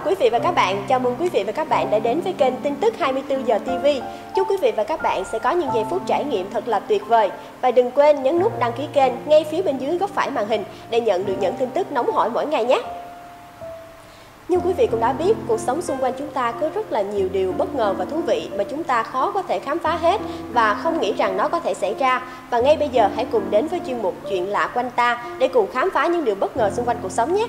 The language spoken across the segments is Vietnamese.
chào quý vị và các bạn. Chào mừng quý vị và các bạn đã đến với kênh tin tức 24 giờ TV. Chúc quý vị và các bạn sẽ có những giây phút trải nghiệm thật là tuyệt vời. Và đừng quên nhấn nút đăng ký kênh ngay phía bên dưới góc phải màn hình để nhận được những tin tức nóng hổi mỗi ngày nhé. Như quý vị cũng đã biết, cuộc sống xung quanh chúng ta có rất là nhiều điều bất ngờ và thú vị mà chúng ta khó có thể khám phá hết và không nghĩ rằng nó có thể xảy ra. Và ngay bây giờ hãy cùng đến với chuyên mục Chuyện lạ quanh ta để cùng khám phá những điều bất ngờ xung quanh cuộc sống nhé.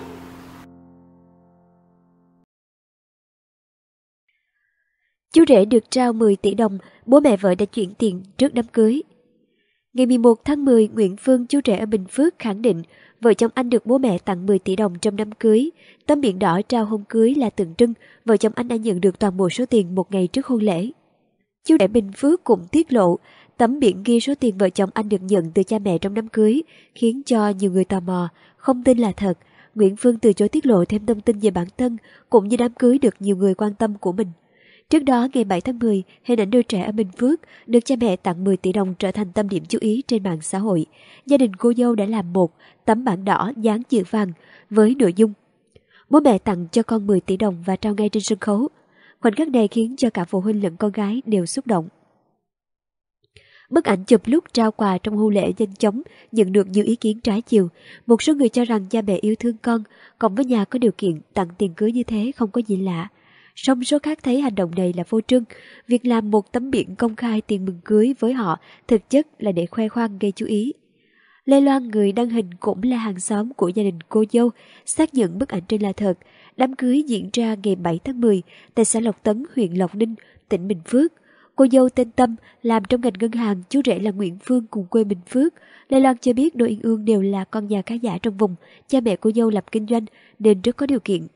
Chú rể được trao 10 tỷ đồng, bố mẹ vợ đã chuyển tiền trước đám cưới. Ngày 11 tháng 10, Nguyễn Phương, chú rể ở Bình Phước khẳng định vợ chồng anh được bố mẹ tặng 10 tỷ đồng trong đám cưới. Tấm biển đỏ trao hôn cưới là tượng trưng vợ chồng anh đã nhận được toàn bộ số tiền một ngày trước hôn lễ. Chú rể Bình Phước cũng tiết lộ tấm biển ghi số tiền vợ chồng anh được nhận từ cha mẹ trong đám cưới khiến cho nhiều người tò mò, không tin là thật. Nguyễn Phương từ chối tiết lộ thêm thông tin về bản thân cũng như đám cưới được nhiều người quan tâm của mình. Trước đó, ngày 7 tháng 10, hình ảnh đôi trẻ ở Bình Phước được cha mẹ tặng 10 tỷ đồng trở thành tâm điểm chú ý trên mạng xã hội. Gia đình cô dâu đã làm một tấm bảng đỏ dán chữ vàng với nội dung Bố mẹ tặng cho con 10 tỷ đồng và trao ngay trên sân khấu. Khoảnh khắc này khiến cho cả phụ huynh lẫn con gái đều xúc động. Bức ảnh chụp lúc trao quà trong hưu lễ nhanh chóng nhận được nhiều ý kiến trái chiều. Một số người cho rằng cha mẹ yêu thương con, cộng với nhà có điều kiện tặng tiền cưới như thế không có gì lạ song số khác thấy hành động này là vô trương. Việc làm một tấm biển công khai tiền mừng cưới với họ thực chất là để khoe khoang gây chú ý. Lê Loan người đăng hình cũng là hàng xóm của gia đình cô dâu, xác nhận bức ảnh trên là thật. Đám cưới diễn ra ngày 7 tháng 10 tại xã Lộc Tấn, huyện Lộc Ninh, tỉnh Bình Phước. Cô dâu tên Tâm làm trong ngành ngân hàng, chú rể là Nguyễn Phương cùng quê Bình Phước. Lê Loan cho biết đôi Yên Ương đều là con nhà khá giả trong vùng, cha mẹ cô dâu lập kinh doanh nên rất có điều kiện.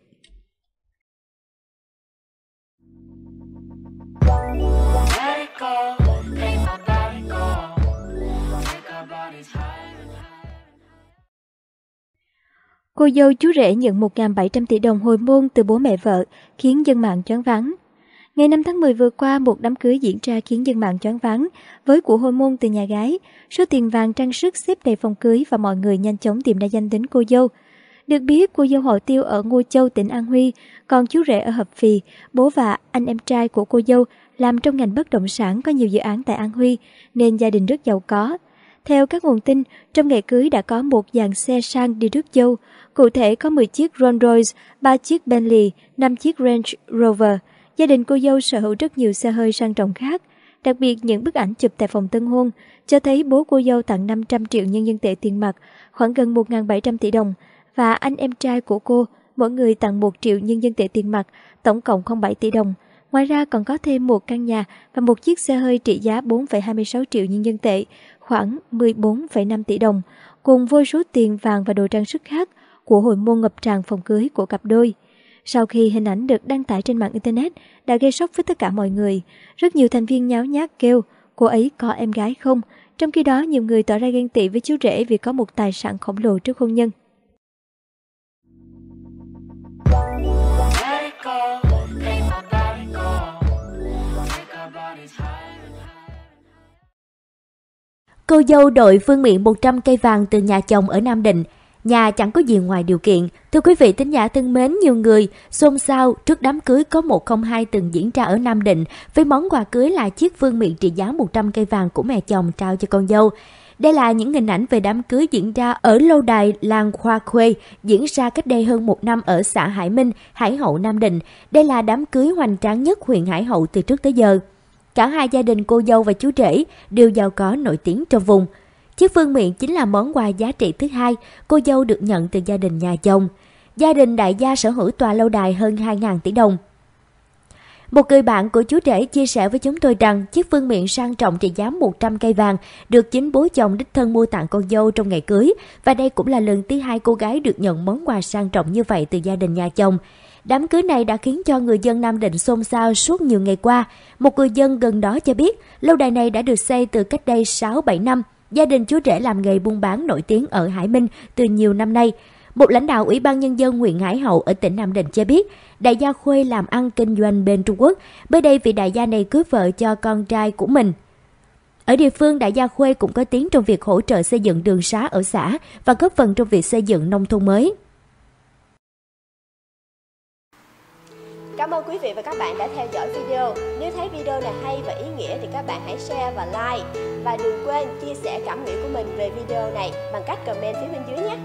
Cô dâu chú rể nhận 1.700 tỷ đồng hồi môn từ bố mẹ vợ, khiến dân mạng choáng váng. Ngày 5 tháng 10 vừa qua, một đám cưới diễn ra khiến dân mạng choáng váng với của hồi môn từ nhà gái, số tiền vàng trang sức xếp đầy phòng cưới và mọi người nhanh chóng tìm ra danh tính cô dâu. Được biết, cô dâu họ Tiêu ở Ngô Châu, tỉnh An Huy, còn chú rể ở Hợp Phì, bố và anh em trai của cô dâu làm trong ngành bất động sản có nhiều dự án tại An Huy, nên gia đình rất giàu có. Theo các nguồn tin, trong ngày cưới đã có một dàn xe sang đi rước dâu. Cụ thể có 10 chiếc Rolls Royce, 3 chiếc Bentley, 5 chiếc Range Rover. Gia đình cô dâu sở hữu rất nhiều xe hơi sang trọng khác. Đặc biệt những bức ảnh chụp tại phòng tân hôn cho thấy bố cô dâu tặng 500 triệu nhân dân tệ tiền mặt, khoảng gần 1.700 tỷ đồng, và anh em trai của cô mỗi người tặng 1 triệu nhân dân tệ tiền mặt, tổng cộng không 7 tỷ đồng. Ngoài ra còn có thêm một căn nhà và một chiếc xe hơi trị giá 4,26 triệu nhân dân tệ, khoảng 14,5 tỷ đồng, cùng vô số tiền vàng và đồ trang sức khác của hội môn ngập tràn phòng cưới của cặp đôi. Sau khi hình ảnh được đăng tải trên mạng Internet đã gây sốc với tất cả mọi người, rất nhiều thành viên nháo nhác kêu cô ấy có em gái không, trong khi đó nhiều người tỏ ra ghen tị với chú rể vì có một tài sản khổng lồ trước hôn nhân. Cô dâu đội vương miện 100 cây vàng từ nhà chồng ở Nam Định. Nhà chẳng có gì ngoài điều kiện. Thưa quý vị tính giả thân mến, nhiều người xôn xao trước đám cưới có 102 từng diễn ra ở Nam Định với món quà cưới là chiếc vương miện trị giá 100 cây vàng của mẹ chồng trao cho con dâu. Đây là những hình ảnh về đám cưới diễn ra ở lâu đài làng Khoa Khuê, diễn ra cách đây hơn một năm ở xã Hải Minh, Hải Hậu, Nam Định. Đây là đám cưới hoành tráng nhất huyện Hải Hậu từ trước tới giờ. Cả hai gia đình cô dâu và chú rể đều giàu có nổi tiếng trong vùng. Chiếc vương miện chính là món quà giá trị thứ hai cô dâu được nhận từ gia đình nhà chồng. Gia đình đại gia sở hữu tòa lâu đài hơn 2.000 tỷ đồng – một người bạn của chú rể chia sẻ với chúng tôi rằng chiếc phương miện sang trọng trị giá 100 cây vàng được chính bố chồng đích thân mua tặng con dâu trong ngày cưới và đây cũng là lần thứ hai cô gái được nhận món quà sang trọng như vậy từ gia đình nhà chồng. Đám cưới này đã khiến cho người dân Nam Định xôn xao suốt nhiều ngày qua. Một người dân gần đó cho biết, lâu đài này đã được xây từ cách đây 6-7 năm. Gia đình chú rể làm nghề buôn bán nổi tiếng ở Hải Minh từ nhiều năm nay. Một lãnh đạo Ủy ban Nhân dân huyện Hải Hậu ở tỉnh Nam Định cho biết, đại gia Khuê làm ăn kinh doanh bên Trung Quốc. Mới đây vị đại gia này cưới vợ cho con trai của mình. Ở địa phương, đại gia Khuê cũng có tiếng trong việc hỗ trợ xây dựng đường xá ở xã và góp phần trong việc xây dựng nông thôn mới. Cảm ơn quý vị và các bạn đã theo dõi video. Nếu thấy video này hay và ý nghĩa thì các bạn hãy share và like. Và đừng quên chia sẻ cảm nghĩ của mình về video này bằng cách comment phía bên dưới nhé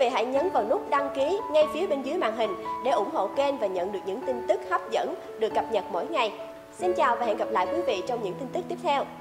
vị hãy nhấn vào nút đăng ký ngay phía bên dưới màn hình để ủng hộ kênh và nhận được những tin tức hấp dẫn được cập nhật mỗi ngày. Xin chào và hẹn gặp lại quý vị trong những tin tức tiếp theo.